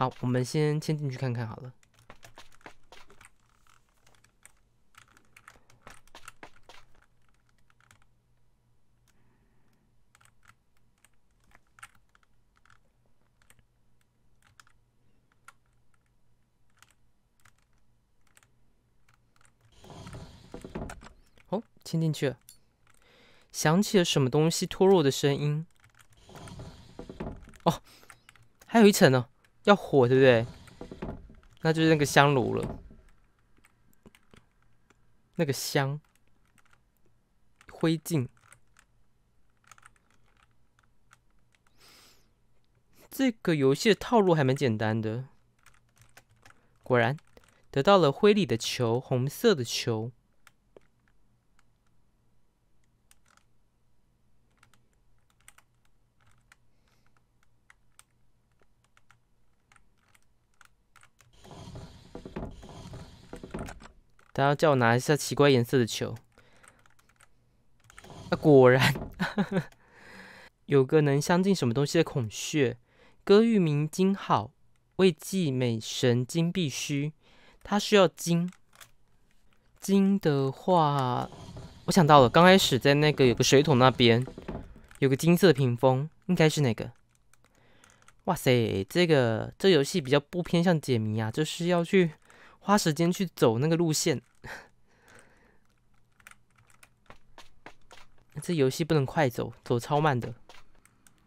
好，我们先先进去看看好了。哦，牵进去了，响起了什么东西脱落的声音。哦，还有一层呢。要火对不对？那就是那个香炉了，那个香灰烬。这个游戏的套路还蛮简单的，果然得到了灰里的球，红色的球。然后叫我拿一下奇怪颜色的球。啊，果然，有个能镶进什么东西的孔穴。歌玉鸣金好，为祭美神金必须。它需要金。金的话，我想到了，刚开始在那个有个水桶那边，有个金色屏风，应该是那个。哇塞，这个这游戏比较不偏向解谜啊，就是要去。花时间去走那个路线，这游戏不能快走，走超慢的。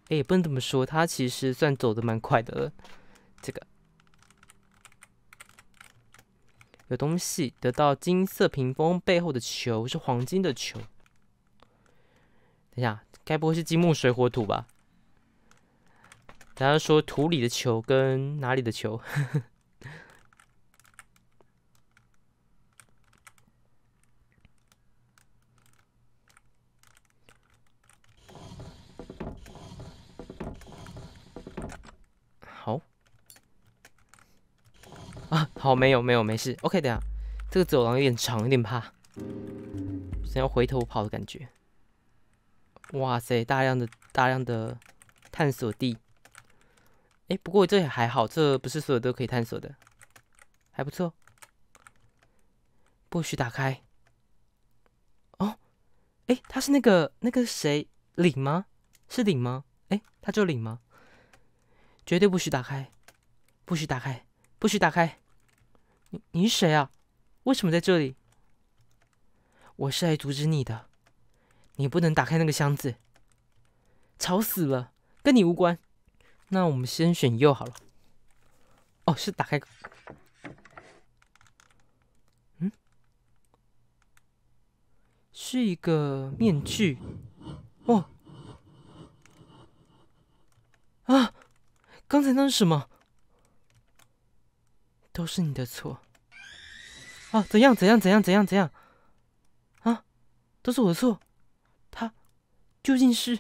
哎，也不能这么说，它其实算走的蛮快的。了。这个有东西得到金色屏风背后的球是黄金的球。等一下，该不会是金木水火土吧？大家说土里的球跟哪里的球？啊，好，没有，没有，没事。OK，等下，这个走廊有点长，有点怕，想要回头跑的感觉。哇塞，大量的大量的探索地。哎，不过这也还好，这不是所有都可以探索的，还不错。不许打开。哦，哎，他是那个那个谁领吗？是领吗？哎，他就领吗？绝对不许打开，不许打开，不许打开。你你是谁啊？为什么在这里？我是来阻止你的，你不能打开那个箱子。吵死了，跟你无关。那我们先选右好了。哦，是打开。嗯，是一个面具。哦，啊，刚才那是什么？都是你的错！啊，怎样怎样怎样怎样怎样？啊，都是我的错。他究竟是？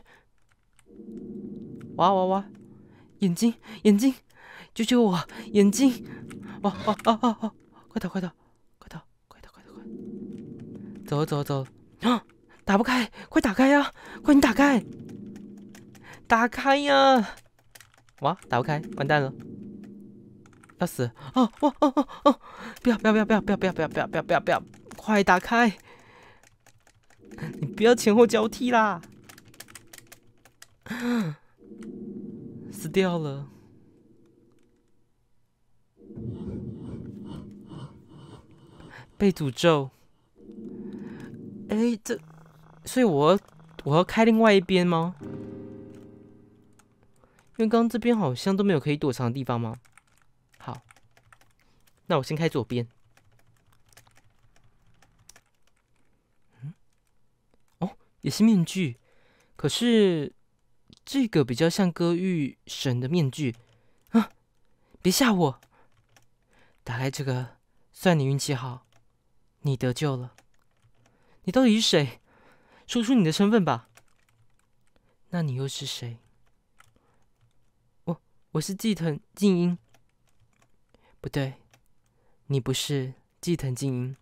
哇哇哇！眼睛眼睛，救救我！眼睛哇哇哇哇哇！快逃快逃快逃快逃快逃快！走走走！啊，打不开，快打开呀！快你打开，打开呀！哇，打不开，完蛋了。要死！哦，哦哦哦哦！不要不要不要不要不要不要不要不要不要不要！快打开！你不要前后交替啦！死掉了！被诅咒！哎，这，所以我我要开另外一边吗？因为刚这边好像都没有可以躲藏的地方吗？那我先开左边。嗯，哦，也是面具，可是这个比较像歌玉神的面具啊！别吓我，打开这个，算你运气好，你得救了。你到底是谁？说出你的身份吧。那你又是谁？我，我是季藤静音，不对。你不是基藤静音，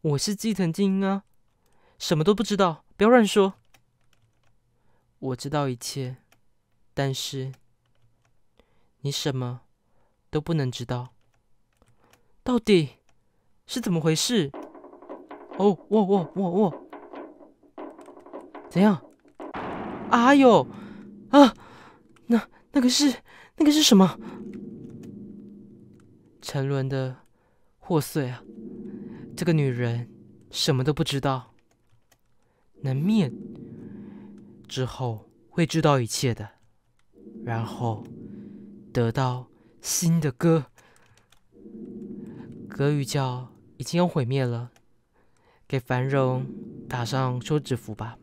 我是基藤静音啊！什么都不知道，不要乱说。我知道一切，但是你什么都不能知道。到底是怎么回事？哦，我我我我，怎样？啊哟！啊，那那个是那个是什么？沉沦的破碎啊！这个女人什么都不知道。能面之后会知道一切的，然后得到新的歌。歌语叫“已经要毁灭了”，给繁荣打上休止符吧，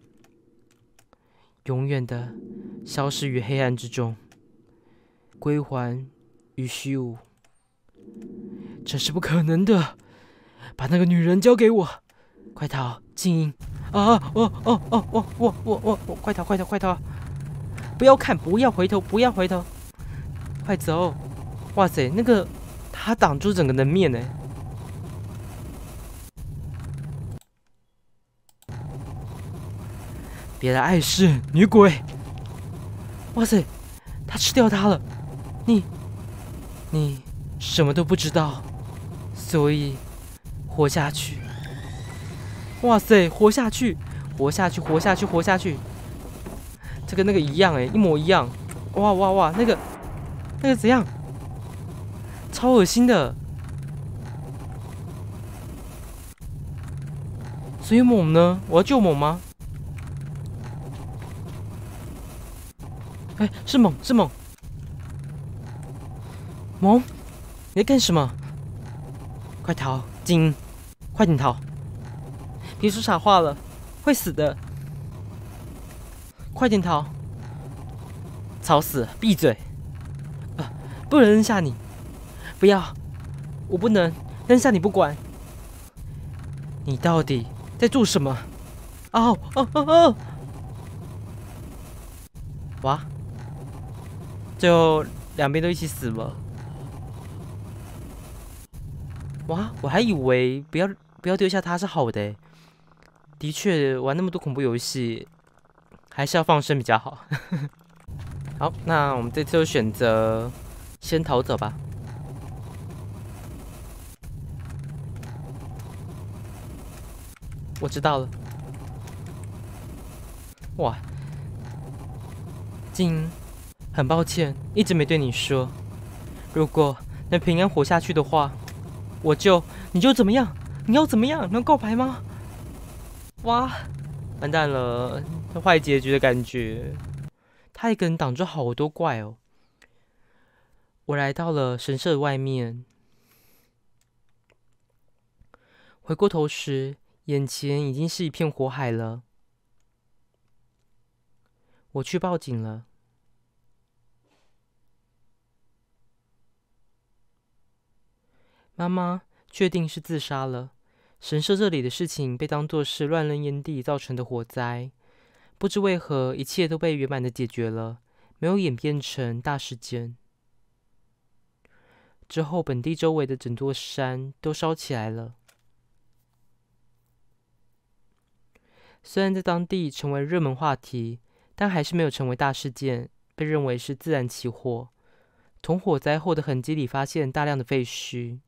永远的消失于黑暗之中，归还于虚无。这是不可能的！把那个女人交给我，快逃！静音！啊！我、哦哦我、我、我、我！快逃！快逃！快逃！不要看！不要回头！不要回头！快走！哇塞，那个他挡住整个的面呢！别来碍事，女鬼！哇塞，他吃掉他了！你你什么都不知道？所以活下去！哇塞，活下去，活下去，活下去，活下去！这跟那个一样哎，一模一样！哇哇哇，那个那个怎样？超恶心的！所以猛呢？我要救猛吗？哎，是猛，是猛！猛，你在干什么？快逃！音，快点逃！别说傻话了，会死的！快点逃！吵死了，闭嘴！不，不能扔下你！不要，我不能扔下你不管！你到底在做什么？啊啊啊！哇！最后两边都一起死了。哇！我还以为不要不要丢下他是好的，的确玩那么多恐怖游戏，还是要放生比较好。好，那我们这次就选择先逃走吧。我知道了。哇，金，很抱歉一直没对你说，如果能平安活下去的话。我就你就怎么样？你要怎么样？能告白吗？哇，完蛋了，坏结局的感觉。他一个人挡住好多怪哦。我来到了神社外面，回过头时，眼前已经是一片火海了。我去报警了。妈妈确定是自杀了。神社这里的事情被当作是乱扔烟蒂造成的火灾。不知为何，一切都被圆满的解决了，没有演变成大事件。之后，本地周围的整座山都烧起来了。虽然在当地成为热门话题，但还是没有成为大事件，被认为是自然起火。从火灾后的痕迹里发现大量的废墟。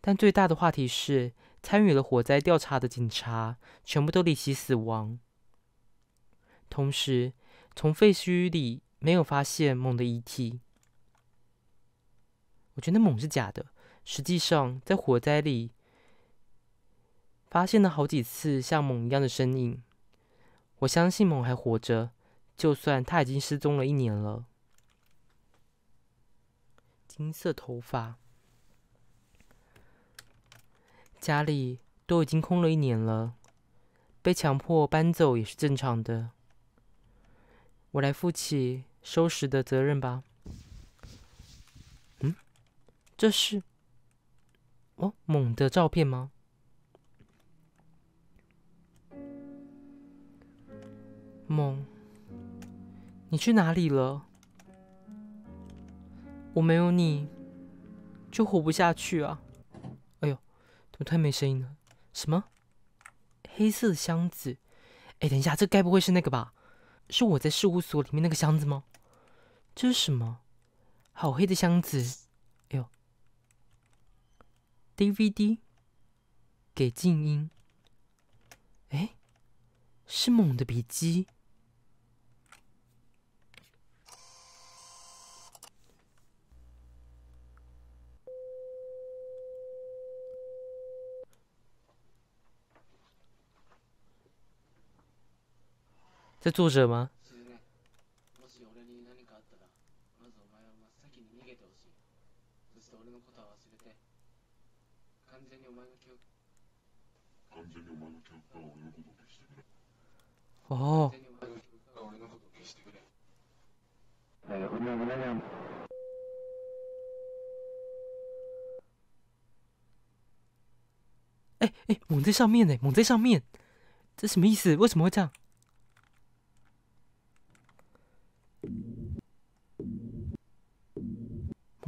但最大的话题是，参与了火灾调查的警察全部都离奇死亡。同时，从废墟里没有发现猛的遗体。我觉得猛是假的，实际上在火灾里发现了好几次像猛一样的身影。我相信猛还活着，就算他已经失踪了一年了。金色头发。家里都已经空了一年了，被强迫搬走也是正常的。我来负起收拾的责任吧。嗯，这是哦，猛的照片吗？梦，你去哪里了？我没有你就活不下去啊！我突然没声音了，什么？黑色的箱子？哎，等一下，这该不会是那个吧？是我在事务所里面那个箱子吗？这是什么？好黑的箱子！哎呦，DVD，给静音。哎，是猛的笔记。在作者吗？哦。哎哎，蒙在上面呢，蒙在上面，这什么意思？为什么会这样？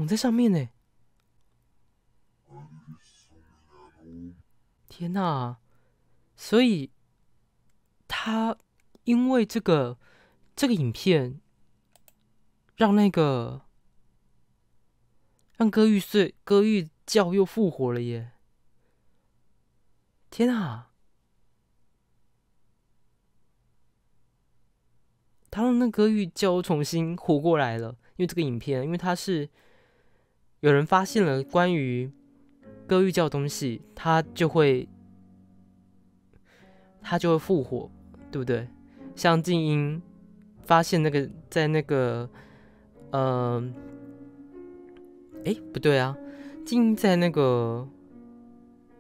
蒙在上面呢！天哪！所以他因为这个这个影片，让那个让歌玉碎歌玉教又复活了耶！天哪！他让那歌玉教重新活过来了，因为这个影片，因为他是。有人发现了关于哥玉教东西，他就会他就会复活，对不对？像静音发现那个在那个，嗯，哎，不对啊，静音在那个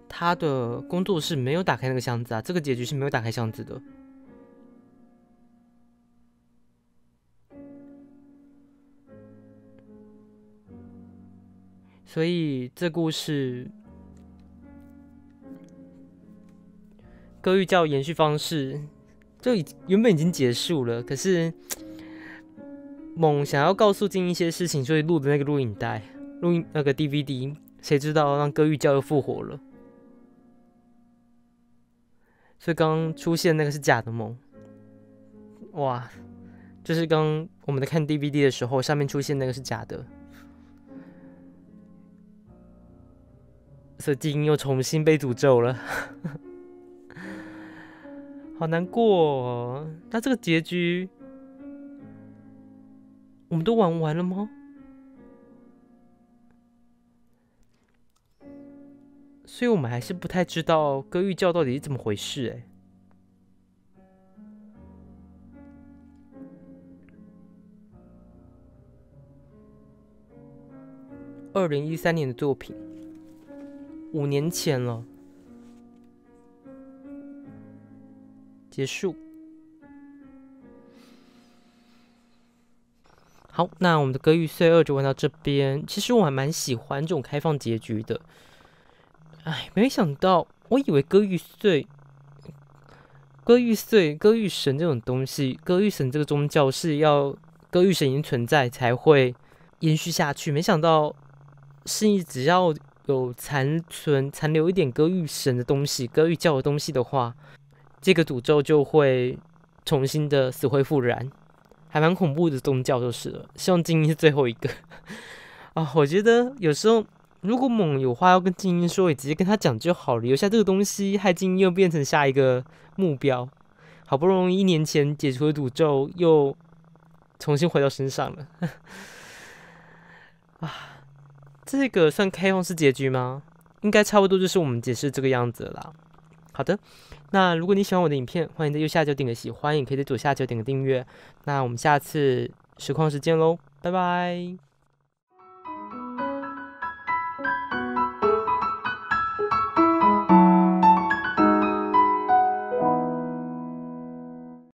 他的工作室没有打开那个箱子啊，这个结局是没有打开箱子的。所以这故事，歌玉教延续方式，就已原本已经结束了。可是，梦想要告诉进一些事情，所以录的那个录影带、录影那个 DVD，谁知道让歌玉教又复活了？所以刚刚出现那个是假的梦，哇，就是刚我们在看 DVD 的时候，上面出现那个是假的。色基因又重新被诅咒了，好难过。哦。那这个结局，我们都玩完了吗？所以我们还是不太知道歌玉教到底是怎么回事。哎，二零一三年的作品。五年前了，结束。好，那我们的《歌玉碎二》就玩到这边。其实我还蛮喜欢这种开放结局的。哎，没想到，我以为《歌玉碎》《歌玉碎》《歌玉神》这种东西，《歌玉神》这个宗教是要《歌玉神》已经存在才会延续下去。没想到，是你只要。有残存、残留一点歌玉神的东西、歌玉教的东西的话，这个诅咒就会重新的死灰复燃，还蛮恐怖的宗教就是了。希望精英是最后一个 啊！我觉得有时候如果猛有话要跟精英说，也直接跟他讲就好了，留下这个东西害精英又变成下一个目标。好不容易一年前解除了诅咒，又重新回到身上了啊！这个算开放式结局吗？应该差不多就是我们解释这个样子了。好的，那如果你喜欢我的影片，欢迎在右下角点个喜欢，也可以在左下角点个订阅。那我们下次实况时间喽，拜拜。